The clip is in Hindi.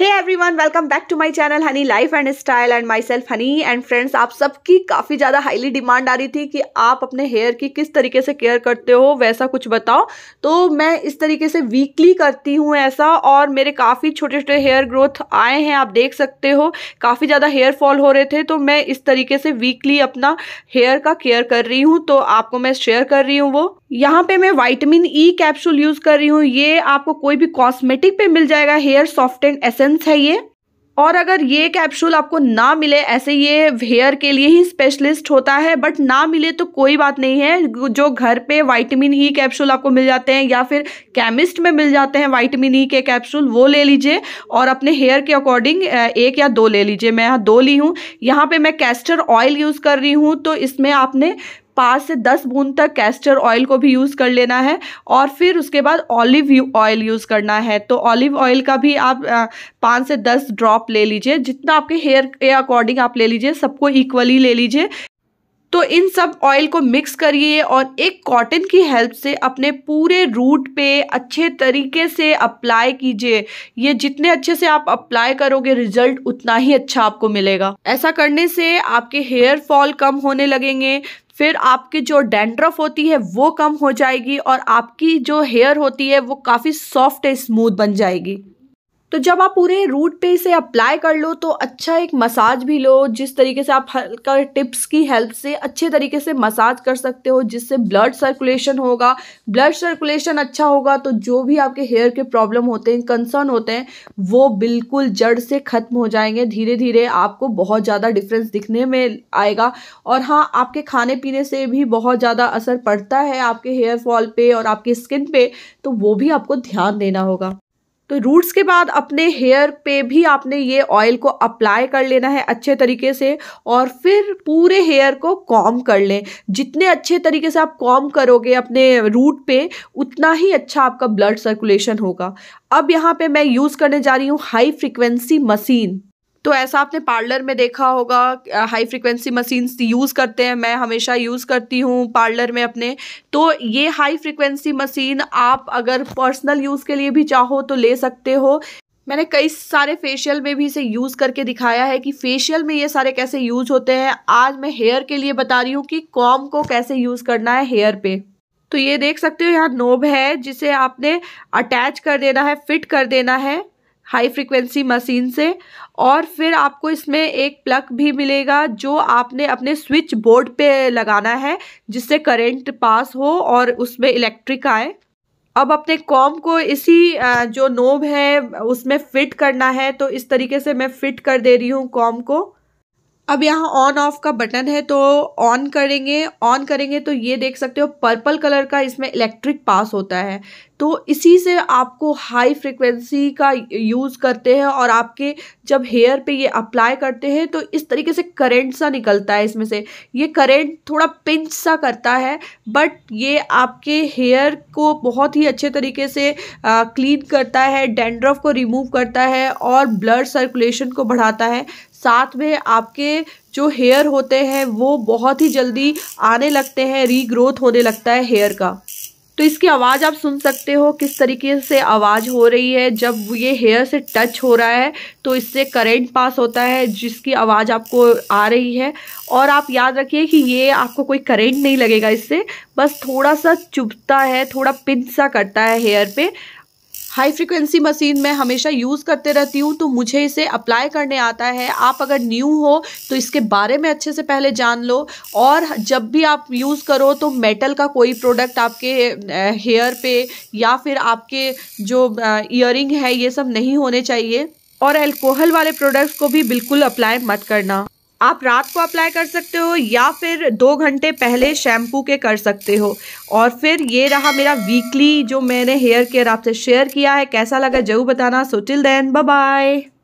hey one welcome back to my channel Honey life and style and myself Honey and friends आप सबकी काफ़ी ज़्यादा हाईली डिमांड आ रही थी कि आप अपने हेयर की किस तरीके से केयर करते हो वैसा कुछ बताओ तो मैं इस तरीके से वीकली करती हूँ ऐसा और मेरे काफ़ी छोटे छोटे हेयर ग्रोथ आए हैं आप देख सकते हो काफ़ी ज़्यादा हेयर फॉल हो रहे थे तो मैं इस तरीके से वीकली अपना हेयर का केयर कर रही हूँ तो आपको मैं शेयर कर रही हूँ वो यहाँ पे मैं वाइटमिन ई कैप्सूल यूज़ कर रही हूँ ये आपको कोई भी कॉस्मेटिक पे मिल जाएगा हेयर सॉफ्ट एंड एसेंस है ये और अगर ये कैप्सूल आपको ना मिले ऐसे ये हेयर के लिए ही स्पेशलिस्ट होता है बट ना मिले तो कोई बात नहीं है जो घर पे वाइटमिन ई कैप्सूल आपको मिल जाते हैं या फिर केमिस्ट में मिल जाते हैं वाइटमिन ई e के कैप्सूल वो ले लीजिए और अपने हेयर के अकॉर्डिंग एक या दो ले लीजिए मैं यहाँ दो ली हूँ यहाँ पर मैं कैस्टर ऑयल यूज़ कर रही हूँ तो इसमें आपने पाँच से दस बूंद तक कैस्टर ऑयल को भी यूज़ कर लेना है और फिर उसके बाद ऑलिव ऑयल यूज़ करना है तो ऑलिव ऑयल का भी आप पाँच से दस ड्रॉप ले लीजिए जितना आपके हेयर के अकॉर्डिंग आप ले लीजिए सबको इक्वली ले लीजिए तो इन सब ऑयल को मिक्स करिए और एक कॉटन की हेल्प से अपने पूरे रूट पे अच्छे तरीके से अप्लाई कीजिए ये जितने अच्छे से आप अप्लाई करोगे रिजल्ट उतना ही अच्छा आपको मिलेगा ऐसा करने से आपके हेयर फॉल कम होने लगेंगे फिर आपकी जो डेंड्रफ होती है वो कम हो जाएगी और आपकी जो हेयर होती है वो काफ़ी सॉफ्ट स्मूथ बन जाएगी तो जब आप पूरे रूट पे इसे अप्लाई कर लो तो अच्छा एक मसाज भी लो जिस तरीके से आप हल्का टिप्स की हेल्प से अच्छे तरीके से मसाज कर सकते हो जिससे ब्लड सर्कुलेशन होगा ब्लड सर्कुलेशन अच्छा होगा तो जो भी आपके हेयर के प्रॉब्लम होते हैं कंसर्न होते हैं वो बिल्कुल जड़ से ख़त्म हो जाएंगे धीरे धीरे आपको बहुत ज़्यादा डिफरेंस दिखने में आएगा और हाँ आपके खाने पीने से भी बहुत ज़्यादा असर पड़ता है आपके हेयर फॉल पर और आपकी स्किन पर तो वो भी आपको ध्यान देना होगा तो रूट्स के बाद अपने हेयर पे भी आपने ये ऑयल को अप्लाई कर लेना है अच्छे तरीके से और फिर पूरे हेयर को कॉम कर लें जितने अच्छे तरीके से आप कॉम करोगे अपने रूट पे उतना ही अच्छा आपका ब्लड सर्कुलेशन होगा अब यहाँ पे मैं यूज़ करने जा रही हूँ हाई फ्रिक्वेंसी मशीन तो ऐसा आपने पार्लर में देखा होगा हाई फ्रिक्वेंसी मशीन्स यूज़ करते हैं मैं हमेशा यूज़ करती हूँ पार्लर में अपने तो ये हाई फ्रिक्वेंसी मशीन आप अगर पर्सनल यूज़ के लिए भी चाहो तो ले सकते हो मैंने कई सारे फेशियल में भी इसे यूज़ करके दिखाया है कि फेशियल में ये सारे कैसे यूज़ होते हैं आज मैं हेयर के लिए बता रही हूँ कि कॉम को कैसे यूज़ करना है हेयर पे तो ये देख सकते हो यहाँ नोब है जिसे आपने अटैच कर देना है फिट कर देना है हाई फ्रिक्वेंसी मशीन से और फिर आपको इसमें एक प्लग भी मिलेगा जो आपने अपने स्विच बोर्ड पे लगाना है जिससे करंट पास हो और उसमें इलेक्ट्रिक आए अब अपने कॉम को इसी जो नोब है उसमें फिट करना है तो इस तरीके से मैं फिट कर दे रही हूँ कॉम को अब यहाँ ऑन ऑफ का बटन है तो ऑन करेंगे ऑन करेंगे तो ये देख सकते हो पर्पल कलर का इसमें इलेक्ट्रिक पास होता है तो इसी से आपको हाई फ्रिक्वेंसी का यूज़ करते हैं और आपके जब हेयर पे ये अप्लाई करते हैं तो इस तरीके से करेंट सा निकलता है इसमें से ये करेंट थोड़ा पिंच सा करता है बट ये आपके हेयर को बहुत ही अच्छे तरीके से क्लीन करता है डेंड्रफ को रिमूव करता है और ब्लड सर्कुलेशन को बढ़ाता है साथ में आपके जो हेयर होते हैं वो बहुत ही जल्दी आने लगते हैं रीग्रोथ होने लगता है हेयर का तो इसकी आवाज़ आप सुन सकते हो किस तरीके से आवाज़ हो रही है जब ये हेयर से टच हो रहा है तो इससे करंट पास होता है जिसकी आवाज़ आपको आ रही है और आप याद रखिए कि ये आपको कोई करंट नहीं लगेगा इससे बस थोड़ा सा चुभता है थोड़ा पिन सा करता है हेयर पे हाई फ्रिक्वेंसी मशीन मैं हमेशा यूज़ करते रहती हूँ तो मुझे इसे अप्लाई करने आता है आप अगर न्यू हो तो इसके बारे में अच्छे से पहले जान लो और जब भी आप यूज़ करो तो मेटल का कोई प्रोडक्ट आपके हेयर पे या फिर आपके जो इयर है ये सब नहीं होने चाहिए और एल्कोहल वाले प्रोडक्ट्स को भी बिल्कुल अप्लाई मत करना आप रात को अप्लाई कर सकते हो या फिर दो घंटे पहले शैम्पू के कर सकते हो और फिर ये रहा मेरा वीकली जो मैंने हेयर केयर आपसे शेयर किया है कैसा लगा जरूर बताना सो टिल देन बाय